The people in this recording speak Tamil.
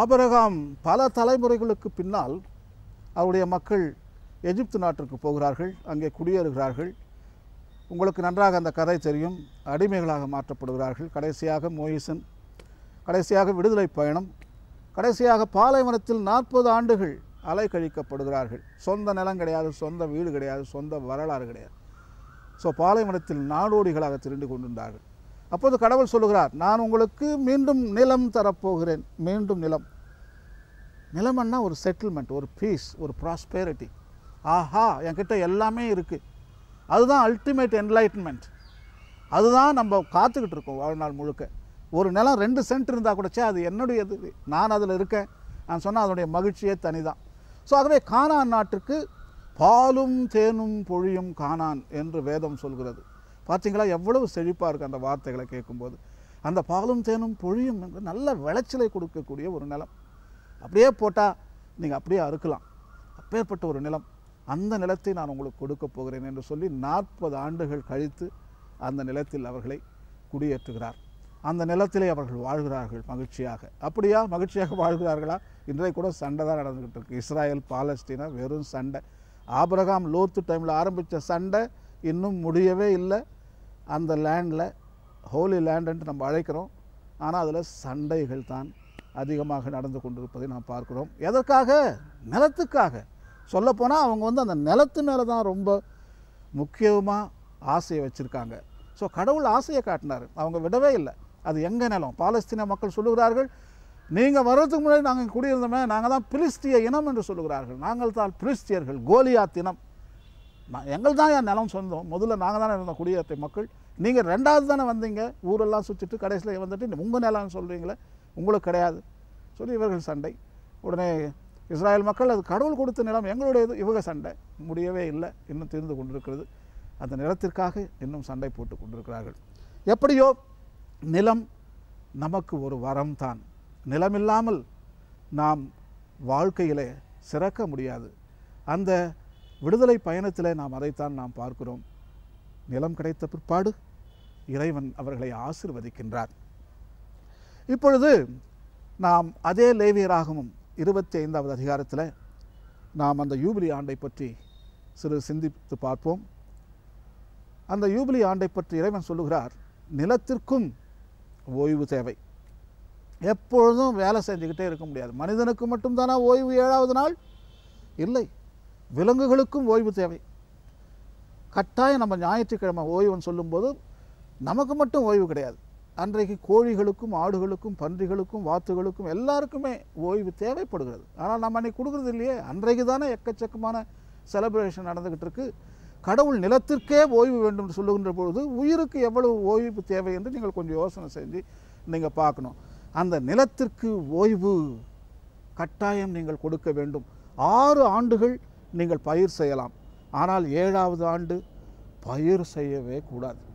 ஆபரகாம் பல தலைமுறைகளுக்கு பின்னால் அவருடைய மக்கள் எகிப்து நாட்டிற்கு போகிறார்கள் அங்கே குடியேறுகிறார்கள் உங்களுக்கு நன்றாக அந்த கதை தெரியும் அடிமைகளாக மாற்றப்படுகிறார்கள் கடைசியாக மோயிசன் கடைசியாக விடுதலை பயணம் கடைசியாக பாலைவனத்தில் நாற்பது ஆண்டுகள் அலை கழிக்கப்படுகிறார்கள் சொந்த நிலம் கிடையாது சொந்த வீடு கிடையாது சொந்த வரலாறு கிடையாது ஸோ பாலைவனத்தில் நாடோடிகளாக திரண்டு கொண்டிருந்தார்கள் அப்போது கடவுள் சொல்லுகிறார் நான் உங்களுக்கு மீண்டும் நிலம் தரப்போகிறேன் மீண்டும் நிலம் நிலமன்னா ஒரு செட்டில்மெண்ட் ஒரு பீஸ் ஒரு ப்ராஸ்பெரிட்டி ஆஹா என்கிட்ட எல்லாமே இருக்குது அதுதான் அல்டிமேட் என்லைட்மெண்ட் அதுதான் நம்ம காத்துக்கிட்டு இருக்கோம் வாழ்நாள் முழுக்க ஒரு நிலம் ரெண்டு சென்ட் இருந்தால் கூட சே அது என்னுடையது நான் அதில் இருக்கேன் நான் சொன்னால் அதனுடைய மகிழ்ச்சியே தனிதான் ஸோ அதனுடைய கானான் நாட்டுக்கு பாலும் தேனும் பொழியும் காணான் என்று வேதம் சொல்கிறது பார்த்தீங்களா எவ்வளவு செழிப்பாக இருக்குது அந்த வார்த்தைகளை கேட்கும்போது அந்த பாலும் தேனும் பொழியும் என்று நல்ல விளைச்சலை கொடுக்கக்கூடிய ஒரு நிலம் அப்படியே போட்டால் நீங்கள் அப்படியே அறுக்கலாம் அப்பேற்பட்ட ஒரு நிலம் அந்த நிலத்தை நான் உங்களுக்கு கொடுக்க போகிறேன் என்று சொல்லி நாற்பது ஆண்டுகள் கழித்து அந்த நிலத்தில் அவர்களை குடியேற்றுகிறார் அந்த நிலத்திலே அவர்கள் வாழ்கிறார்கள் மகிழ்ச்சியாக அப்படியா மகிழ்ச்சியாக வாழ்கிறார்களா இன்றைக்கு கூட சண்டை தான் நடந்துகிட்டு இருக்கு இஸ்ராயல் பாலஸ்தீனா வெறும் சண்டை ஆபரகாம் லோத்து டைமில் ஆரம்பித்த சண்டை இன்னும் முடியவே இல்லை அந்த லேண்டில் ஹோலி லேண்டுன்ட்டு நம்ம அழைக்கிறோம் ஆனால் அதில் சண்டைகள் தான் அதிகமாக நடந்து கொண்டிருப்பதை நாம் பார்க்கிறோம் எதற்காக நிலத்துக்காக சொல்லப்போனால் அவங்க வந்து அந்த நிலத்து மேலே தான் ரொம்ப முக்கியமாக ஆசையை வச்சுருக்காங்க ஸோ கடவுள் ஆசையை காட்டினார் அவங்க விடவே இல்லை அது எங்கள் நிலம் பாலஸ்தீன மக்கள் சொல்லுகிறார்கள் நீங்கள் வர்றதுக்கு முன்னாடி நாங்கள் குடியிருந்தோமே நாங்கள் தான் பிலிஸ்திய இனம் என்று சொல்லுகிறார்கள் நாங்கள் தான் பிலிஸ்தியர்கள் கோலியாத் இனம் நான் எங்கள் தான் என் நிலம் சொந்தம் முதல்ல நாங்கள் தானே இருந்தோம் குடியேற்ற மக்கள் நீங்கள் ரெண்டாவது தானே வந்தீங்க ஊரெல்லாம் சுற்றிட்டு கடைசியில் வந்துட்டு உங்கள் நிலம்னு சொல்கிறீங்களே உங்களுக்கு கிடையாது சொல்லி இவர்கள் சண்டை உடனே இஸ்ராயல் மக்கள் அது கடவுள் கொடுத்த நிலம் எங்களுடைய இவக சண்டை முடியவே இல்லை இன்னும் தீர்ந்து கொண்டிருக்கிறது அந்த நிலத்திற்காக இன்னும் சண்டை போட்டு கொண்டிருக்கிறார்கள் எப்படியோ நிலம் நமக்கு ஒரு வரம் தான் நிலம் இல்லாமல் நாம் வாழ்க்கையிலே சிறக்க முடியாது அந்த விடுதலை பயணத்தில் நாம் அதைத்தான் நாம் பார்க்கிறோம் நிலம் கிடைத்த பிற்பாடு இறைவன் அவர்களை ஆசிர்வதிக்கின்றார் இப்பொழுது நாம் அதே லேவியராகவும் இருபத்தி ஐந்தாவது அதிகாரத்தில் நாம் அந்த யூபிலி ஆண்டை பற்றி சிறு சிந்தித்து பார்ப்போம் அந்த யூபிலி ஆண்டை பற்றி இறைவன் சொல்லுகிறார் நிலத்திற்கும் ஓய்வு தேவை எப்பொழுதும் வேலை செஞ்சுக்கிட்டே இருக்க முடியாது மனிதனுக்கு மட்டும்தானா ஓய்வு ஏழாவது நாள் இல்லை விலங்குகளுக்கும் ஓய்வு தேவை கட்டாயம் நம்ம ஞாயிற்றுக்கிழமை ஓய்வுன்னு சொல்லும்போது நமக்கு மட்டும் ஓய்வு கிடையாது அன்றைக்கு கோழிகளுக்கும் ஆடுகளுக்கும் பன்றிகளுக்கும் வாத்துகளுக்கும் எல்லாருக்குமே ஓய்வு தேவைப்படுகிறது ஆனால் நம்ம அன்றைக்கி கொடுக்குறது இல்லையே அன்றைக்கு தானே எக்கச்சக்கமான செலப்ரேஷன் நடந்துக்கிட்டு இருக்கு கடவுள் நிலத்திற்கே ஓய்வு வேண்டும் என்று சொல்லுகின்ற பொழுது உயிருக்கு எவ்வளவு ஓய்வு தேவை என்று நீங்கள் கொஞ்சம் யோசனை செஞ்சு நீங்கள் பார்க்கணும் அந்த நிலத்திற்கு ஓய்வு கட்டாயம் நீங்கள் கொடுக்க வேண்டும் ஆறு ஆண்டுகள் நீங்கள் பயிர் செய்யலாம் ஆனால் ஏழாவது ஆண்டு பயிர் செய்யவே கூடாது